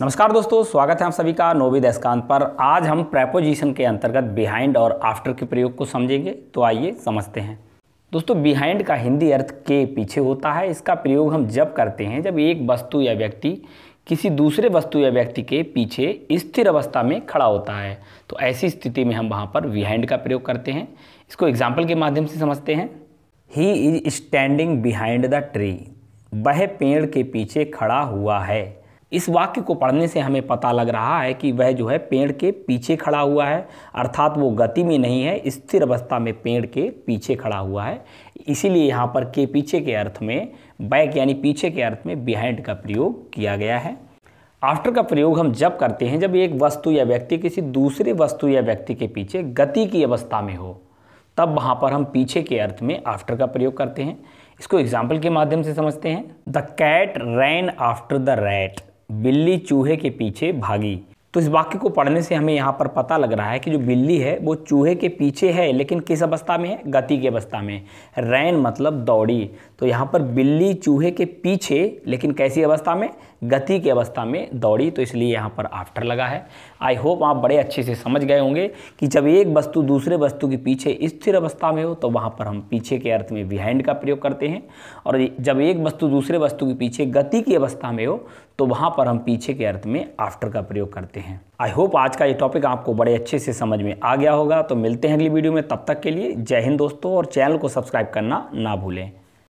नमस्कार दोस्तों स्वागत है आप सभी का नोबी एस्कांत पर आज हम प्रेपोजिशन के अंतर्गत बिहाइंड और आफ्टर के प्रयोग को समझेंगे तो आइए समझते हैं दोस्तों बिहाइंड का हिंदी अर्थ के पीछे होता है इसका प्रयोग हम जब करते हैं जब एक वस्तु या व्यक्ति किसी दूसरे वस्तु या व्यक्ति के पीछे स्थिर अवस्था में खड़ा होता है तो ऐसी स्थिति में हम वहाँ पर बिहाइंड का प्रयोग करते हैं इसको एग्जाम्पल के माध्यम से समझते हैं he is standing behind the tree वह पेड़ के पीछे खड़ा हुआ है इस वाक्य को पढ़ने से हमें पता लग रहा है कि वह जो है पेड़ के पीछे खड़ा हुआ है अर्थात वो गति में नहीं है स्थिर अवस्था में पेड़ के पीछे खड़ा हुआ है इसीलिए यहाँ पर के पीछे के अर्थ में बैक यानी पीछे के अर्थ में बिहाइंड का प्रयोग किया गया है आफ्टर का प्रयोग हम जब करते हैं जब एक वस्तु या व्यक्ति किसी दूसरे वस्तु या व्यक्ति के पीछे गति की अवस्था में हो तब वहाँ पर हम पीछे के अर्थ में आफ्टर का प्रयोग करते हैं इसको एग्जाम्पल के माध्यम से समझते हैं the cat ran after the rat बिल्ली चूहे के पीछे भागी तो इस वाक्य को पढ़ने से हमें यहाँ पर पता लग रहा है कि जो बिल्ली है वो चूहे के पीछे है लेकिन किस अवस्था में है गति की अवस्था में रैन मतलब दौड़ी तो यहाँ पर बिल्ली चूहे के पीछे लेकिन कैसी अवस्था में गति की अवस्था में दौड़ी तो इसलिए यहाँ पर आफ्टर लगा है आई होप आप बड़े अच्छे से समझ गए होंगे कि जब एक वस्तु दूसरे वस्तु के पीछे स्थिर अवस्था में हो तो वहाँ पर हम पीछे के अर्थ में बिहाइंड का प्रयोग करते हैं और जब एक वस्तु दूसरे वस्तु के पीछे गति की अवस्था में हो तो वहाँ पर हम पीछे के अर्थ में आफ्टर का प्रयोग करते हैं सकते हैं आई होप आज का ये टॉपिक आपको बड़े अच्छे से समझ में आ गया होगा तो मिलते हैं अगली वीडियो में तब तक के लिए जय हिंद दोस्तों और चैनल को सब्सक्राइब करना ना भूलें